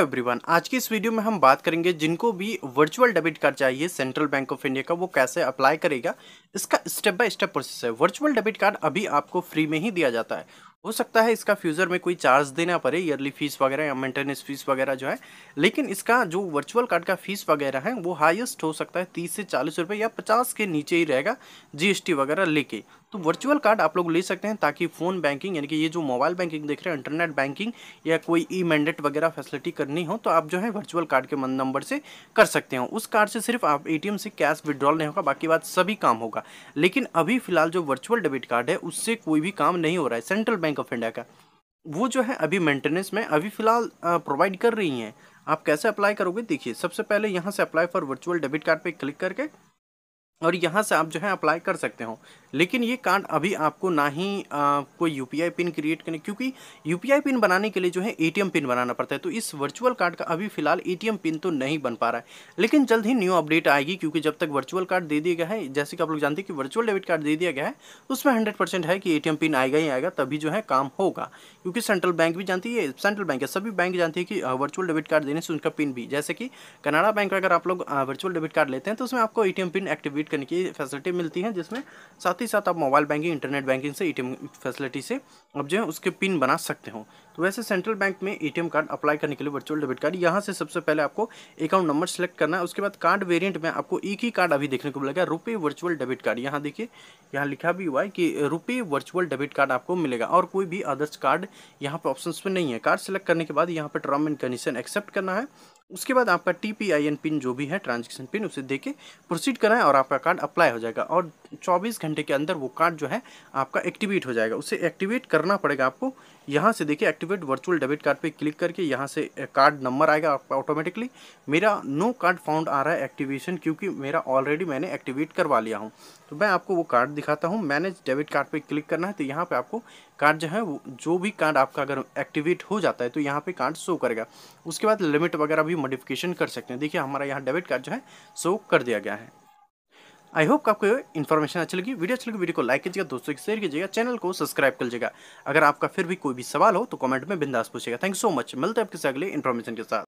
everyone आज की इस वीडियो में हम बात करेंगे जिनको भी वर्चुअल डेबिट कार्ड चाहिए सेंट्रल बैंक ऑफ इंडिया का वो कैसे अप्लाई करेगा इसका स्टेप बाय स्टेप प्रोसेस है वर्चुअल डेबिट कार्ड अभी आपको फ्री में ही दिया जाता है हो सकता है इसका फ्यूचर में कोई चार्ज देना पड़े ईयरली फीस वगैरह या मेंटेनेंस फीस वगैरह जो है लेकिन इसका जो वर्चुअल कार्ड का फीस वगैरह है वो हाईएस्ट हो सकता है तीस से चालीस रुपए या पचास के नीचे ही रहेगा जीएसटी वगैरह लेके तो वर्चुअल कार्ड आप लोग ले सकते हैं ताकि फ़ोन बैंकिंग यानी कि ये जो मोबाइल बैंकिंग देख रहे हैं इंटरनेट बैंकिंग या कोई ई मैंडेट वगैरह फैसिलिटी करनी हो तो आप जो है वर्चुअल कार्ड के नंबर से कर सकते हो उस कार्ड से सिर्फ आप एटीएम से कैश विड्रॉल नहीं होगा बाकी बात सभी काम होगा लेकिन अभी फिलहाल जो वर्चुअल डेबिट कार्ड है उससे कोई भी काम नहीं हो रहा है Central Bank Bank of India का वो जो है अभी मेंटेनेंस में अभी फ़िलहाल प्रोवाइड कर रही हैं आप कैसे अप्लाई करोगे देखिए सबसे पहले यहाँ से apply for virtual debit card पे क्लिक करके और यहाँ से आप जो है अप्लाई कर सकते हो लेकिन ये कार्ड अभी आपको ना ही आ, कोई यू पिन क्रिएट करने क्योंकि यू पिन बनाने के लिए जो है ए पिन बनाना पड़ता है तो इस वर्चुअल कार्ड का अभी फिलहाल ए पिन तो नहीं बन पा रहा है लेकिन जल्द ही न्यू अपडेट आएगी क्योंकि जब तक वर्चुअल कार्ड दे दिया गया है जैसे कि आप लोग जानते हैं कि वर्चुअल डेबिट कार्ड दे दिया गया है उसमें हंड्रेड है कि ए पिन आएगा ही आएगा तभी जो है काम होगा क्योंकि सेंट्रल बैंक भी जानती है सेंट्रल बैंक है सभी बैंक जानती है कि वर्चुअल डेबिट कार्ड देने से उनका पिन भी जैसे कि कनाडा बैंक अगर आप लोग वर्चुअल डेबिट कार्ड लेते हैं तो उसमें आपको ए पिन एक्टिवेट कंप्लीट करने की फैसिलिटी मिलती है जिसमें साथ ही साथ आप मोबाइल बैंकिंग इंटरनेट बैंकिंग से ए फैसिलिटी से आप जो है उसके पिन बना सकते हो तो वैसे सेंट्रल बैंक में ए कार्ड अप्लाई करने के लिए वर्चुअल डेबिट कार्ड यहाँ से सबसे पहले आपको अकाउंट नंबर सेलेक्ट करना है उसके बाद कार्ड वेरियंट में आपको एक ही कार्ड अभी देखने को मिलेगा रुपये वर्चुअल डेबिट कार्ड यहाँ देखिए यहाँ लिखा भी हुआ है कि रुपये वर्चुअल डेबिट कार्ड आपको मिलेगा और कोई भी अदर्स कार्ड यहाँ पर ऑप्शन पर नहीं है कार्ड सेलेक्ट करने के बाद यहाँ पर टर्म एंड कंडीशन एक्सेप्ट करना है उसके बाद आपका T P I N PIN जो भी है ट्रांजेक्शन पिन उसे दे के प्रोसीड कराएं और आपका कार्ड अप्लाई हो जाएगा और 24 घंटे के अंदर वो कार्ड जो है आपका एक्टिवेट हो जाएगा उसे एक्टिवेट करना पड़ेगा आपको यहाँ से देखिए एक्टिवेट वर्चुअल डेबिट कार्ड पे क्लिक करके यहाँ से कार्ड नंबर आएगा आपका ऑटोमेटिकली मेरा नो कार्ड फाउंड आ रहा है एक्टिवेशन क्योंकि मेरा ऑलरेडी मैंने एक्टिवेट करवा लिया हूँ तो मैं आपको वो कार्ड दिखाता हूँ मैनेज डेबिट कार्ड पर क्लिक करना है तो यहाँ पर आपको कार्ड जो है वो जो भी कार्ड आपका अगर एक्टिवेट हो जाता है तो यहाँ पे कार्ड शो करेगा उसके बाद लिमिट वगैरह भी भी मॉडिफिकेशन कर सकते हैं देखिए हमारा यहाँ डेबिट कार्ड जो है शो कर दिया गया है आई होप आपको इन्फॉर्मेशन अच्छी लगी वीडियो अच्छी लगी वीडियो को लाइक कीजिएगा दोस्तों की शेयर कीजिएगा चैनल को सब्सक्राइब कर लीजिएगा अगर आपका फिर भी कोई भी सवाल हो तो कमेंट में बिंदास पूछेगा थैंक सो मच मिलते हैं आपके अगले इन्फॉर्मेशन के साथ